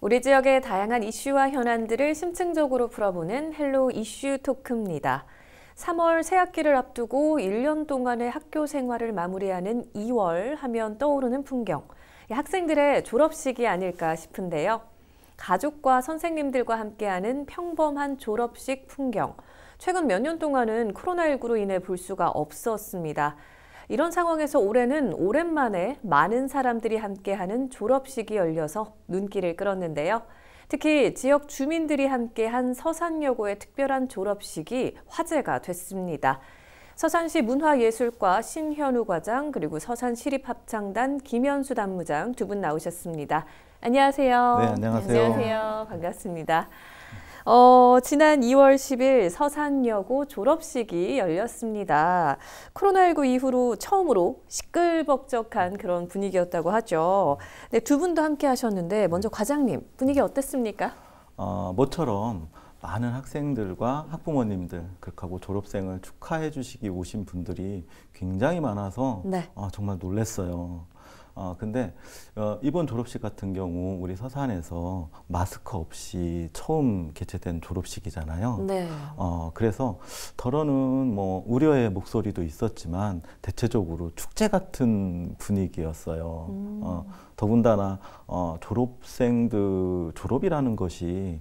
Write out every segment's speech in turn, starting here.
우리 지역의 다양한 이슈와 현안들을 심층적으로 풀어보는 헬로 이슈 토크입니다. 3월 새학기를 앞두고 1년 동안의 학교 생활을 마무리하는 2월 하면 떠오르는 풍경. 학생들의 졸업식이 아닐까 싶은데요. 가족과 선생님들과 함께하는 평범한 졸업식 풍경. 최근 몇 년 동안은 코로나19로 인해 볼 수가 없었습니다. 이런 상황에서 올해는 오랜만에 많은 사람들이 함께하는 졸업식이 열려서 눈길을 끌었는데요. 특히 지역 주민들이 함께한 서산여고의 특별한 졸업식이 화제가 됐습니다. 서산시 문화예술과 신현우 과장 그리고 서산시립합창단 김현수 단무장 두 분 나오셨습니다. 안녕하세요. 네, 안녕하세요. 안녕하세요. 반갑습니다. 어, 지난 2월 10일 서산여고 졸업식이 열렸습니다. 코로나19 이후로 처음으로 시끌벅적한 그런 분위기였다고 하죠. 네, 두 분도 함께 하셨는데 먼저 과장님 분위기 어땠습니까? 어, 모처럼 많은 학생들과 학부모님들 그렇게 하고 졸업생을 축하해 주시기 오신 분들이 굉장히 많아서 네. 아, 정말 놀랐어요. 어, 근데 어, 이번 졸업식 같은 경우 우리 서산에서 마스크 없이 처음 개최된 졸업식이잖아요. 네. 어, 그래서 덜어는 뭐 우려의 목소리도 있었지만 대체적으로 축제 같은 분위기였어요. 음. 어, 더군다나 어, 졸업생들 졸업이라는 것이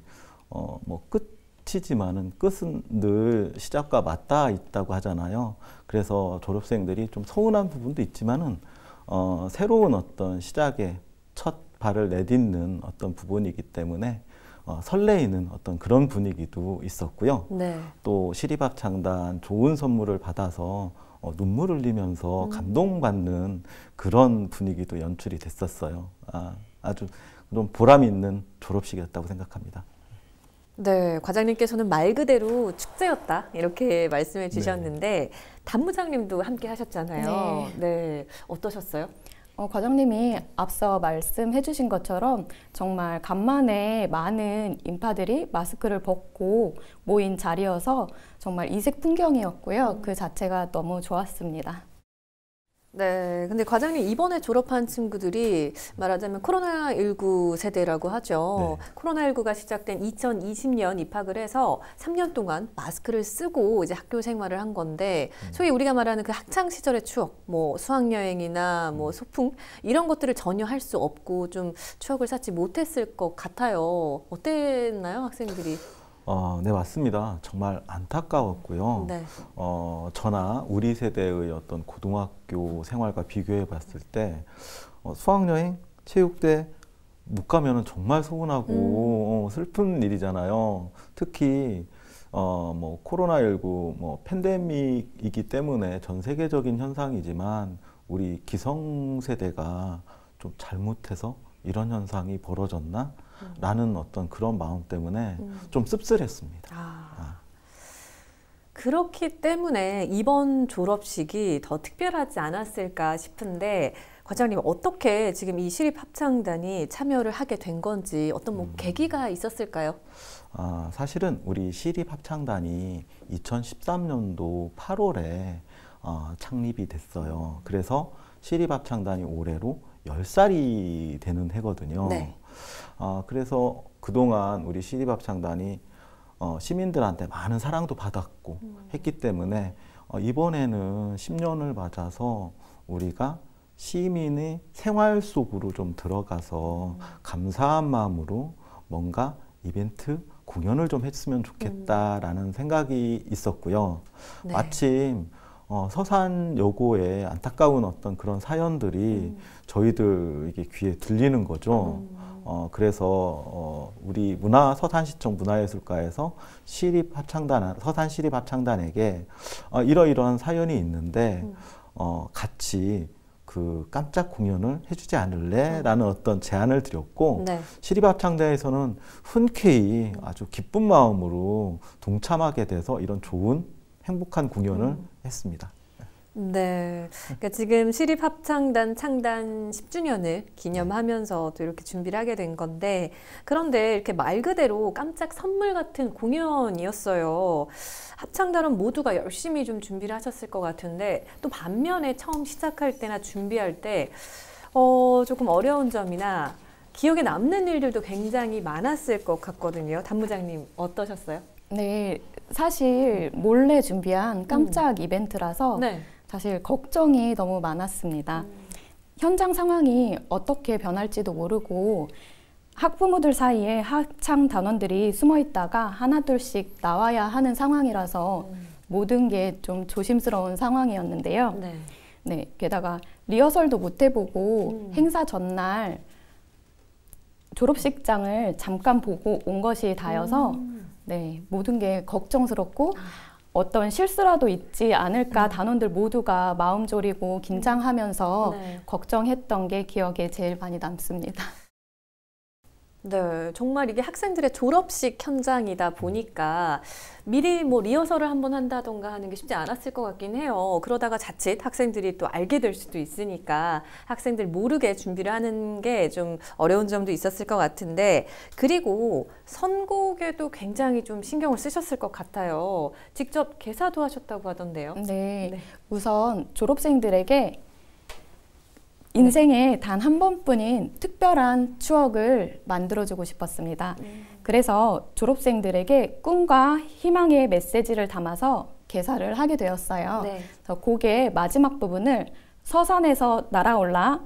어, 뭐 끝. 끝이지만은 끝은 늘 시작과 맞닿아 있다고 하잖아요. 그래서 졸업생들이 좀 서운한 부분도 있지만은 어, 새로운 어떤 시작에첫 발을 내딛는 어떤 부분이기 때문에 어, 설레이는 어떤 그런 분위기도 있었고요. 네. 또 시리박 창단 좋은 선물을 받아서 어, 눈물 흘리면서 음. 감동받는 그런 분위기도 연출이 됐었어요. 아, 아주 좀 보람 있는 졸업식이었다고 생각합니다. 네, 과장님께서는 말 그대로 축제였다 이렇게 말씀해 네. 주셨는데 네. 단무장님도 함께 하셨잖아요. 네, 네 어떠셨어요? 어, 과장님이 앞서 말씀해 주신 것처럼 정말 간만에 많은 인파들이 마스크를 벗고 모인 자리여서 정말 이색 풍경이었고요. 음. 그 자체가 너무 좋았습니다. 네, 근데 과장님 이번에 졸업한 친구들이 말하자면 코로나19 세대라고 하죠. 네. 코로나19가 시작된 2020년 입학을 해서 3년 동안 마스크를 쓰고 이제 학교 생활을 한 건데 음. 소위 우리가 말하는 그 학창 시절의 추억, 뭐 수학 여행이나 뭐 음. 소풍 이런 것들을 전혀 할 수 없고 좀 추억을 쌓지 못했을 것 같아요. 어땠나요, 학생들이? 어, 네 맞습니다. 정말 안타까웠고요. 네. 어, 저나 우리 세대의 어떤 고등학교 생활과 비교해 봤을 때 어, 수학여행, 체육대 못 가면은 정말 서운하고 음. 어, 슬픈 일이잖아요. 특히 어, 뭐 코로나19 뭐 팬데믹이기 때문에 전 세계적인 현상이지만 우리 기성 세대가 좀 잘못해서 이런 현상이 벌어졌나? 라는 어떤 그런 마음 때문에 음. 좀 씁쓸했습니다. 아. 아. 그렇기 때문에 이번 졸업식이 더 특별하지 않았을까 싶은데 과장님 어떻게 지금 이 시립 합창단이 참여를 하게 된 건지 어떤 뭐 음. 계기가 있었을까요? 아, 사실은 우리 시립 합창단이 2013년도 8월에 어, 창립이 됐어요. 그래서 시립 합창단이 올해로 10살이 되는 해거든요. 네. 아, 그래서 그동안 우리 시리밥 창단이 어, 시민들한테 많은 사랑도 받았고 음. 했기 때문에 어, 이번에는 10년을 맞아서 우리가 시민의 생활 속으로 좀 들어가서 음. 감사한 마음으로 뭔가 이벤트 공연을 좀 했으면 좋겠다라는 음. 생각이 있었고요. 네. 마침 어, 서산 여고의 안타까운 어떤 그런 사연들이 음. 저희들 이게 귀에 들리는 거죠. 음. 어, 그래서 어, 우리 문화 서산시청 문화예술과에서 시립 합창단 서산 시립 합창단에게 어, 이러이러한 사연이 있는데 음. 어, 같이 그 깜짝 공연을 해주지 않을래라는 음. 어떤 제안을 드렸고 네. 시립합창단에서는 흔쾌히 아주 기쁜 마음으로 동참하게 돼서 이런 좋은 행복한 공연을 음. 했습니다. 네. 그러니까 지금 시립합창단 창단 10주년을 기념하면서 또 이렇게 준비를 하게 된 건데, 그런데 이렇게 말 그대로 깜짝 선물 같은 공연이었어요. 합창단은 모두가 열심히 좀 준비를 하셨을 것 같은데, 또 반면에 처음 시작할 때나 준비할 때, 어, 조금 어려운 점이나 기억에 남는 일들도 굉장히 많았을 것 같거든요. 단무장님, 어떠셨어요? 네, 사실 몰래 준비한 음. 깜짝 음. 이벤트라서 네. 사실 걱정이 너무 많았습니다. 음. 현장 상황이 어떻게 변할지도 모르고 학부모들 사이에 학창 단원들이 숨어 있다가 하나둘씩 나와야 하는 상황이라서 음. 모든 게 좀 조심스러운 상황이었는데요. 네. 네 게다가 리허설도 못 해보고 음. 행사 전날 졸업식장을 잠깐 보고 온 것이 다여서 음. 네, 모든 게 걱정스럽고 어떤 실수라도 있지 않을까 음. 단원들 모두가 마음 졸이고 긴장하면서 네. 걱정했던 게 기억에 제일 많이 남습니다. 네, 정말 이게 학생들의 졸업식 현장이다 보니까 미리 뭐 리허설을 한 번 한다던가 하는 게 쉽지 않았을 것 같긴 해요. 그러다가 자칫 학생들이 또 알게 될 수도 있으니까 학생들 모르게 준비를 하는 게 좀 어려운 점도 있었을 것 같은데 그리고 선곡에도 굉장히 좀 신경을 쓰셨을 것 같아요. 직접 개사도 하셨다고 하던데요. 네. 네. 우선 졸업생들에게 네. 인생에 단 한 번뿐인 특별한 추억을 만들어주고 싶었습니다. 음. 그래서 졸업생들에게 꿈과 희망의 메시지를 담아서 개사를 하게 되었어요. 네. 그 곡의 마지막 부분을 서산에서 날아올라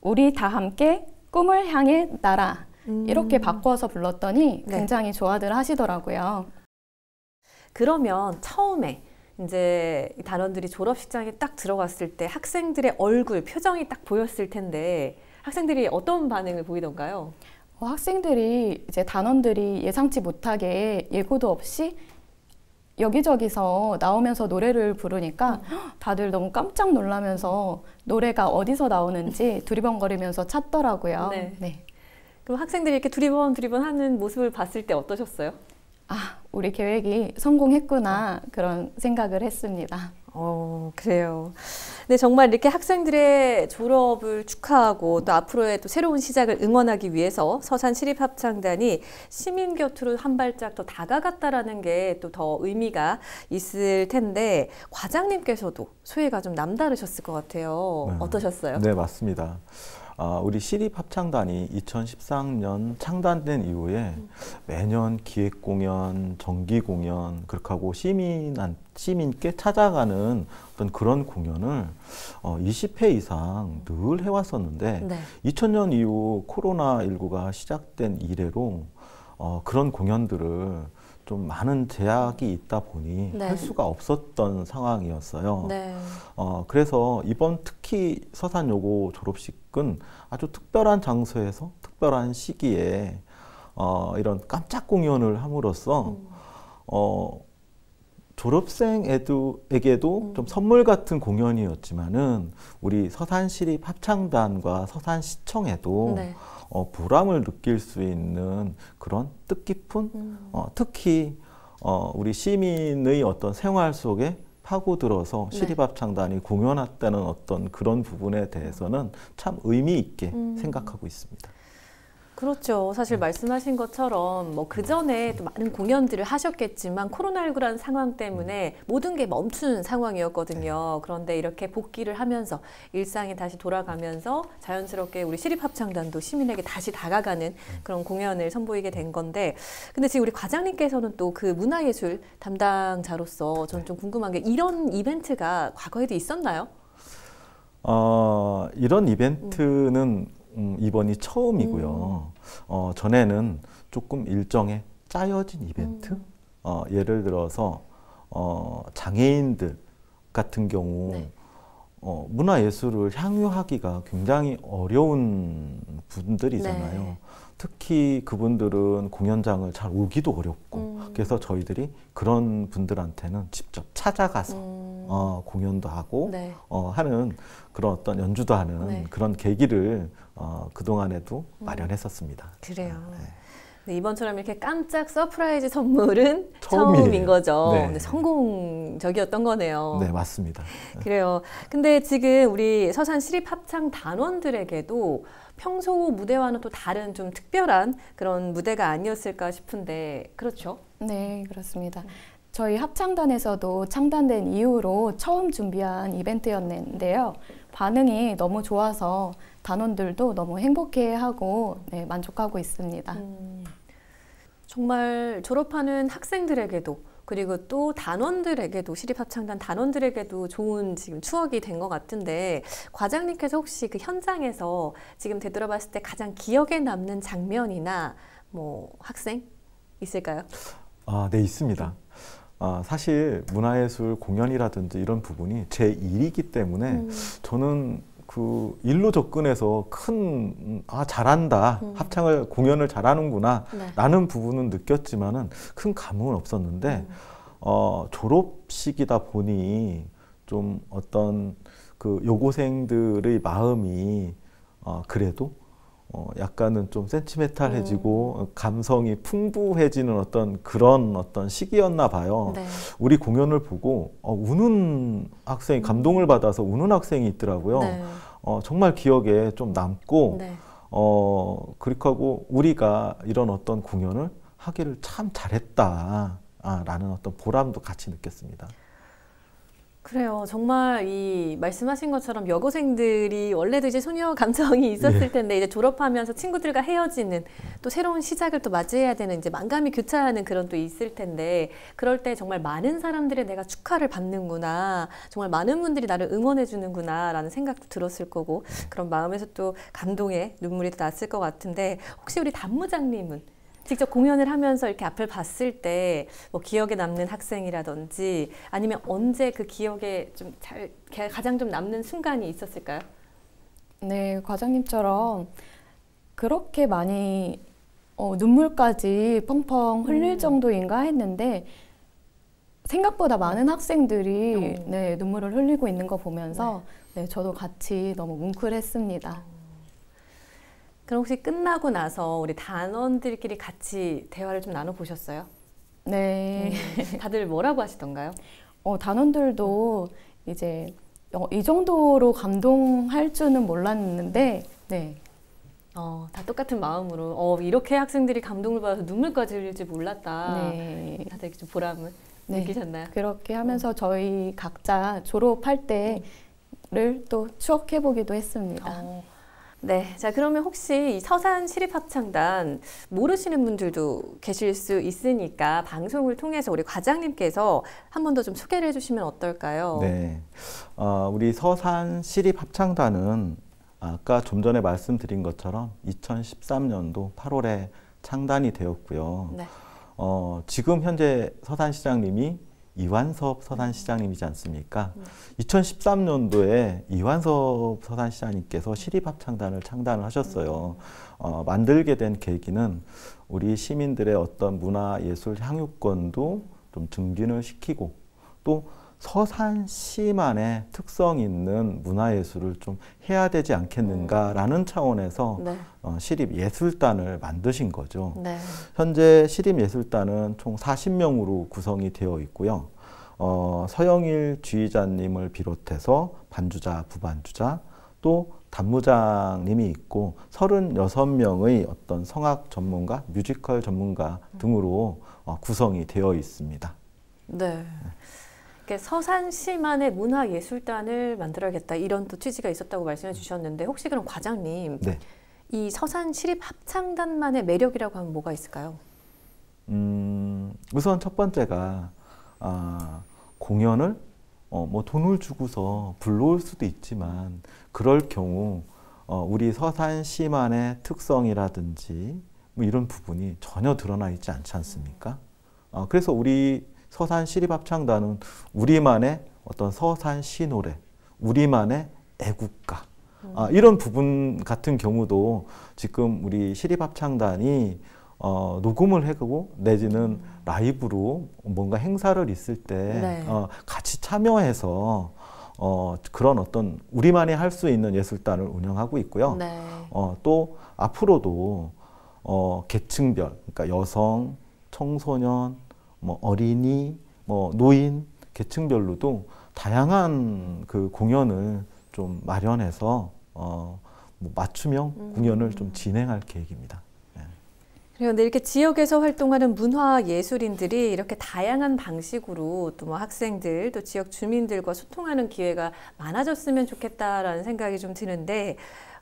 우리 다 함께 꿈을 향해 날아 음. 이렇게 바꿔서 불렀더니 네. 굉장히 좋아들 하시더라고요. 그러면 처음에 이제 단원들이 졸업식장에 딱 들어갔을 때 학생들의 얼굴, 표정이 딱 보였을 텐데 학생들이 어떤 반응을 보이던가요? 어, 학생들이 이제 단원들이 예상치 못하게 예고도 없이 여기저기서 나오면서 노래를 부르니까 다들 너무 깜짝 놀라면서 노래가 어디서 나오는지 두리번거리면서 찾더라고요. 네. 네. 그럼 학생들이 이렇게 두리번 두리번 하는 모습을 봤을 때 어떠셨어요? 아, 우리 계획이 성공했구나 어. 그런 생각을 했습니다. 어, 그래요. 네, 정말 이렇게 학생들의 졸업을 축하하고 또 앞으로의 또 새로운 시작을 응원하기 위해서 서산 시립합창단이 시민 곁으로 한 발짝 더 다가갔다라는 게 또 더 의미가 있을 텐데 과장님께서도 소회가 좀 남다르셨을 것 같아요. 네. 어떠셨어요? 네, 맞습니다. 아, 우리 시립 합창단이 2013년 창단된 이후에 음. 매년 기획 공연, 정기 공연 그렇게 하고 시민한 시민께 찾아가는 어떤 그런 공연을 어, 20회 이상 늘 해왔었는데 네. 2000년 이후 코로나 19가 시작된 이래로 어, 그런 공연들을 좀 많은 제약이 있다 보니 네. 할 수가 없었던 상황이었어요. 네. 어, 그래서 이번 특히 서산 요고 졸업식은 아주 특별한 장소에서 특별한 시기에 어, 이런 깜짝 공연을 함으로써 음. 어, 졸업생에게도 음. 좀 선물 같은 공연이었지만은 우리 서산시립 합창단과 서산시청에도 네. 어, 보람을 느낄 수 있는 그런 뜻깊은 음. 어, 특히 어, 우리 시민의 어떤 생활 속에 파고들어서 시립합창단이 네. 공연했다는 어떤 그런 부분에 대해서는 참 의미 있게 음. 생각하고 있습니다. 그렇죠. 사실 음. 말씀하신 것처럼 뭐그 음. 전에 또 많은 공연들을 하셨겠지만 코로나19라는 상황 때문에 음. 모든 게 멈춘 상황이었거든요. 네. 그런데 이렇게 복귀를 하면서 일상이 다시 돌아가면서 자연스럽게 우리 시립합창단도 시민에게 다시 다가가는 그런 공연을 선보이게 된 건데 근데 지금 우리 과장님께서는 또 그 문화예술 담당자로서 저는 네. 좀 궁금한 게 이런 이벤트가 과거에도 있었나요? 어, 이런 이벤트는 음. 음, 이번이 처음이고요. 음. 어, 전에는 조금 일정에 짜여진 이벤트, 음. 어, 예를 들어서 어, 장애인들 같은 경우 네. 어, 문화예술을 향유하기가 굉장히 어려운 분들이잖아요. 네. 특히 그분들은 공연장을 잘 오기도 어렵고, 음. 그래서 저희들이 그런 분들한테는 직접 찾아가서 음. 어, 음. 공연도 하고 네. 어, 하는 그런 어떤 연주도 하는 네. 그런 계기를 어, 그동안에도 음. 마련했었습니다. 그래요. 네. 네, 이번처럼 이렇게 깜짝 서프라이즈 선물은 처음이에요. 처음인 거죠. 네. 성공적이었던 거네요. 네, 맞습니다. 그래요. 근데 지금 우리 서산 시립합창 단원들에게도 평소 무대와는 또 다른 좀 특별한 그런 무대가 아니었을까 싶은데, 그렇죠? 네, 그렇습니다. 저희 합창단에서도 창단된 이후로 처음 준비한 이벤트였는데요. 반응이 너무 좋아서 단원들도 너무 행복해하고 네, 만족하고 있습니다. 음, 정말 졸업하는 학생들에게도 그리고 또 단원들에게도 시립합창단 단원들에게도 좋은 지금 추억이 된 것 같은데 과장님께서 혹시 그 현장에서 지금 되돌아봤을 때 가장 기억에 남는 장면이나 뭐 학생 있을까요? 아, 네 있습니다. 아, 사실 문화예술 공연이라든지 이런 부분이 제 일이기 때문에 음. 저는 그 일로 접근해서 큰, 음, 아, 잘한다. 음. 합창을, 공연을 잘하는구나. 네. 라는 부분은 느꼈지만은 큰 감흥은 없었는데, 음. 어, 졸업식이다 보니 좀 어떤 그 여고생들의 마음이 어, 그래도 어, 약간은 좀 센치메탈해지고 음. 감성이 풍부해지는 어떤 그런 어떤 시기였나 봐요. 네. 우리 공연을 보고 어, 우는 학생이 음. 감동을 받아서 우는 학생이 있더라고요. 네. 어, 정말 기억에 좀 남고 네. 어, 그렇게 하고 우리가 이런 어떤 공연을 하기를 참 잘했다. 라는 어떤 보람도 같이 느꼈습니다. 그래요. 정말 이 말씀하신 것처럼 여고생들이 원래도 이제 소녀 감성이 있었을 네. 텐데 이제 졸업하면서 친구들과 헤어지는 또 새로운 시작을 또 맞이해야 되는 이제 만감이 교차하는 그런 또 있을 텐데 그럴 때 정말 많은 사람들의 내가 축하를 받는구나. 정말 많은 분들이 나를 응원해 주는구나라는 생각도 들었을 거고 그런 마음에서 또 감동의 눈물이 났을 것 같은데 혹시 우리 단무장님은 직접 공연을 하면서 이렇게 앞을 봤을 때뭐 기억에 남는 학생이라든지 아니면 언제 그 기억에 좀 잘 가장 좀 남는 순간이 있었을까요? 네, 과장님처럼 그렇게 많이 어, 눈물까지 펑펑 흘릴 음. 정도인가 했는데 생각보다 많은 학생들이 음. 네, 눈물을 흘리고 있는 거 보면서 네. 네, 저도 같이 너무 뭉클했습니다. 그럼 혹시 끝나고 나서 우리 단원들끼리 같이 대화를 좀 나눠 보셨어요? 네. 음, 다들 뭐라고 하시던가요? 어, 단원들도 이제 어, 이 정도로 감동할 줄은 몰랐는데, 네. 어, 다 똑같은 마음으로 어, 이렇게 학생들이 감동을 받아서 눈물까지 흘릴지 몰랐다. 네. 다들 좀 보람을 네. 느끼셨나요? 그렇게 하면서 저희 각자 졸업할 때를 또 추억해보기도 했습니다. 어. 네, 자 그러면 혹시 서산 시립합창단 모르시는 분들도 계실 수 있으니까 방송을 통해서 우리 과장님께서 한 번 더 좀 소개를 해주시면 어떨까요? 네, 어, 우리 서산 시립합창단은 아까 좀 전에 말씀드린 것처럼 2013년도 8월에 창단이 되었고요. 네. 어, 지금 현재 서산시장님이 이완섭 서산시장님이지 않습니까? 2013년도에 이완섭 서산시장님께서 시립합창단을 창단을 하셨어요. 어, 만들게 된 계기는 우리 시민들의 어떤 문화예술 향유권도 좀 증진을 시키고 또 서산시만의 특성 있는 문화예술을 좀 해야 되지 않겠는가라는 음. 차원에서 네. 어, 시립예술단을 만드신 거죠. 네. 현재 시립예술단은 총 40명으로 구성이 되어 있고요. 어, 서영일 주의자님을 비롯해서 반주자, 부반주자, 또 단무장님이 있고 36명의 어떤 성악 전문가, 뮤지컬 전문가 등으로 어, 구성이 되어 있습니다. 네. 네. 서산시만의 문화예술단을 만들어야겠다 이런 또 취지가 있었다고 말씀해 주셨는데 혹시 그럼 과장님 네. 이 서산 시립 합창단만의 매력이라고 하면 뭐가 있을까요? 음, 우선 첫 번째가 아, 공연을 어, 뭐 돈을 주고서 불러올 수도 있지만 그럴 경우 어, 우리 서산시만의 특성이라든지 뭐 이런 부분이 전혀 드러나 있지 않지 않습니까? 어, 그래서 우리 서산 시립합창단은 우리만의 어떤 서산 시노래, 우리만의 애국가 아, 이런 부분 같은 경우도 지금 우리 시립합창단이 어, 녹음을 해고 내지는 라이브로 뭔가 행사를 있을 때 네. 어, 같이 참여해서 어, 그런 어떤 우리만이 할 수 있는 예술단을 운영하고 있고요. 네. 어, 또 앞으로도 어, 계층별, 그러니까 여성, 청소년, 뭐 어린이, 뭐 노인 계층별로도 다양한 그 공연을 좀 마련해서 어, 뭐 맞춤형 음. 공연을 좀 진행할 계획입니다. 네. 그런데 이렇게 지역에서 활동하는 문화 예술인들이 이렇게 다양한 방식으로 또 뭐 학생들 또 지역 주민들과 소통하는 기회가 많아졌으면 좋겠다라는 생각이 좀 드는데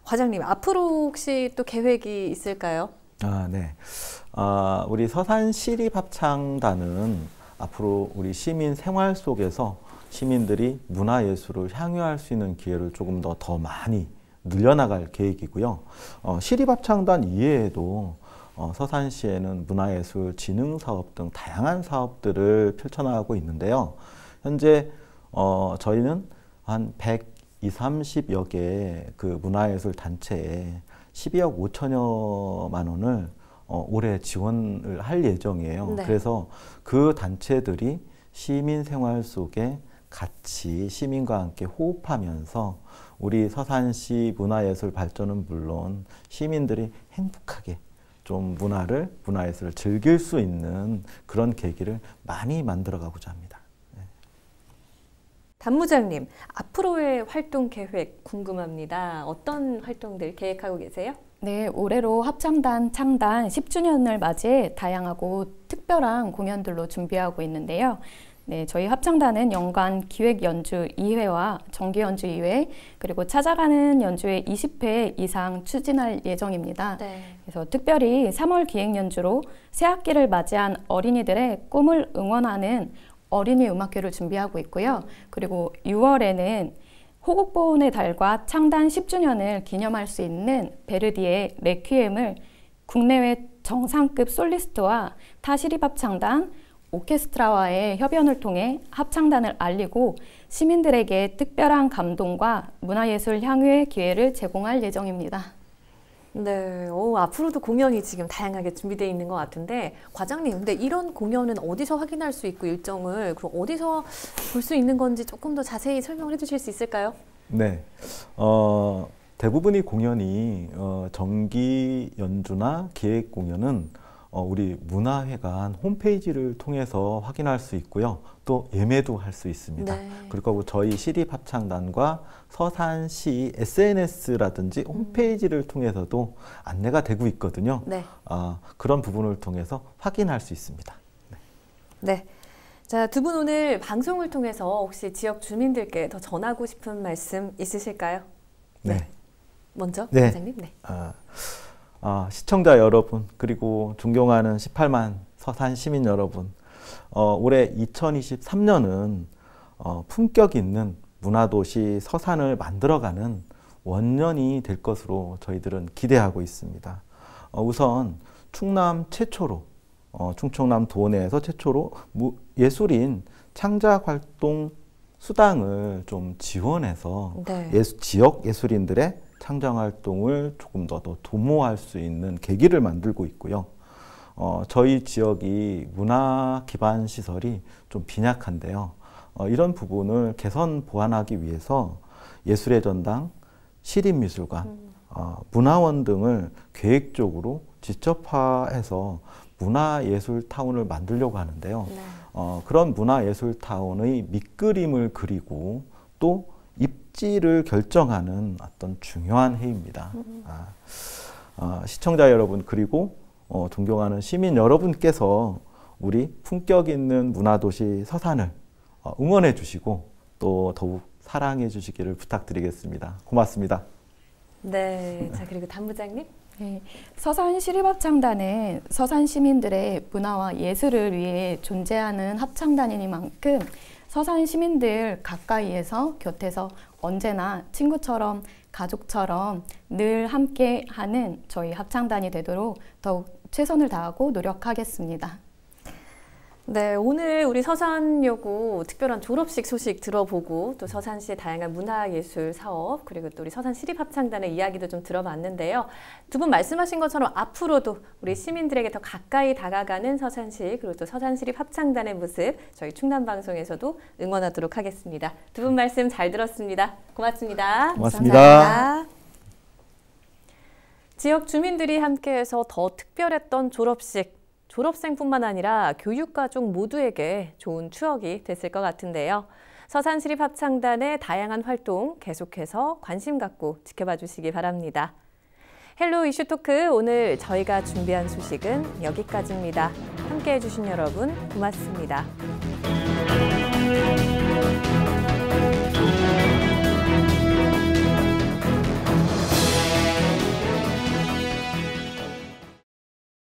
과장님 앞으로 혹시 또 계획이 있을까요? 아, 네. 아, 우리 서산 시립 합창단은 앞으로 우리 시민 생활 속에서 시민들이 문화 예술을 향유할 수 있는 기회를 조금 더 더 많이 늘려나갈 계획이고요. 어, 시립 합창단 이외에도 어, 서산시에는 문화예술 진흥 사업 등 다양한 사업들을 펼쳐나가고 있는데요. 현재 어, 저희는 한 100, 3 0여 개의 그 문화예술 단체에 12억 5천여만 원을 어, 올해 지원을 할 예정이에요. 네. 그래서 그 단체들이 시민 생활 속에 같이 시민과 함께 호흡하면서 우리 서산시 문화예술 발전은 물론 시민들이 행복하게 좀 문화를 문화예술을 즐길 수 있는 그런 계기를 많이 만들어가고자 합니다. 단무장님, 앞으로의 활동 계획 궁금합니다. 어떤 활동들 계획하고 계세요? 네, 올해로 합창단 창단 10주년을 맞이 다양하고 특별한 공연들로 준비하고 있는데요. 네, 저희 합창단은 연간 기획 연주 2회와 정기 연주 2회 그리고 찾아가는 연주회 20회 이상 추진할 예정입니다. 네. 그래서 특별히 3월 기획 연주로 새 학기를 맞이한 어린이들의 꿈을 응원하는 어린이 음악회를 준비하고 있고요. 그리고 6월에는 호국보훈의 달과 창단 10주년을 기념할 수 있는 베르디의 레퀴엠을 국내외 정상급 솔리스트와 타시리밥 창단, 오케스트라와의 협연을 통해 합창단을 알리고 시민들에게 특별한 감동과 문화예술 향유의 기회를 제공할 예정입니다. 네, 오, 어, 앞으로도 공연이 지금 다양하게 준비되어 있는 것 같은데 과장님, 근데 이런 공연은 어디서 확인할 수 있고 일정을 그럼 어디서 볼 수 있는 건지 조금 더 자세히 설명 해주실 수 있을까요? 네, 어, 대부분의 공연이 어, 정기 연주나 기획 공연은 어, 우리 문화회관 홈페이지를 통해서 확인할 수 있고요. 또 예매도 할 수 있습니다. 네. 그리고 뭐 저희 시립합창단과 서산시 SNS라든지 음. 홈페이지를 통해서도 안내가 되고 있거든요. 네. 아, 그런 부분을 통해서 확인할 수 있습니다. 네. 네. 자, 두 분 오늘 방송을 통해서 혹시 지역 주민들께 더 전하고 싶은 말씀 있으실까요? 네. 네. 먼저, 네. 장님 네. 아, 어, 시청자 여러분 그리고 존경하는 18만 서산 시민 여러분 어, 올해 2023년은 어, 품격 있는 문화도시 서산을 만들어가는 원년이 될 것으로 저희들은 기대하고 있습니다. 어, 우선 충남 최초로 어, 충청남 도내에서 최초로 무, 예술인 창작활동 수당을 좀 지원해서 네. 예수, 지역 예술인들의 창작 활동을 조금 더, 더 도모할 수 있는 계기를 만들고 있고요. 어, 저희 지역이 문화 기반 시설이 좀 빈약한데요. 어, 이런 부분을 개선 보완하기 위해서 예술의 전당, 시립미술관, 음. 어, 문화원 등을 계획적으로 직접화해서 문화예술 타운을 만들려고 하는데요. 네. 어, 그런 문화예술 타운의 밑그림을 그리고 또 실지를 결정하는 어떤 중요한 해입니다. 아, 아, 시청자 여러분 그리고 어, 존경하는 시민 여러분께서 우리 품격 있는 문화도시 서산을 어, 응원해 주시고 또 더욱 사랑해 주시기를 부탁드리겠습니다. 고맙습니다. 네, 자 그리고 담부장님. 네, 서산 시립합창단은 서산 시민들의 문화와 예술을 위해 존재하는 합창단이니만큼 서산 시민들 가까이에서 곁에서 언제나 친구처럼 가족처럼 늘 함께 하는 저희 합창단이 되도록 더욱 최선을 다하고 노력하겠습니다. 네, 오늘 우리 서산여고 특별한 졸업식 소식 들어보고 또 서산시의 다양한 문화예술 사업 그리고 또 우리 서산 시립합창단의 이야기도 좀 들어봤는데요. 두 분 말씀하신 것처럼 앞으로도 우리 시민들에게 더 가까이 다가가는 서산시 그리고 또 서산시립합창단의 모습 저희 충남방송에서도 응원하도록 하겠습니다. 두 분 말씀 잘 들었습니다. 고맙습니다. 고맙습니다 감사합니다. 지역 주민들이 함께해서 더 특별했던 졸업식 졸업생뿐만 아니라 교육가족 모두에게 좋은 추억이 됐을 것 같은데요. 서산시립 합창단의 다양한 활동 계속해서 관심 갖고 지켜봐 주시기 바랍니다. 헬로 이슈 토크 오늘 저희가 준비한 소식은 여기까지입니다. 함께해 주신 여러분 고맙습니다.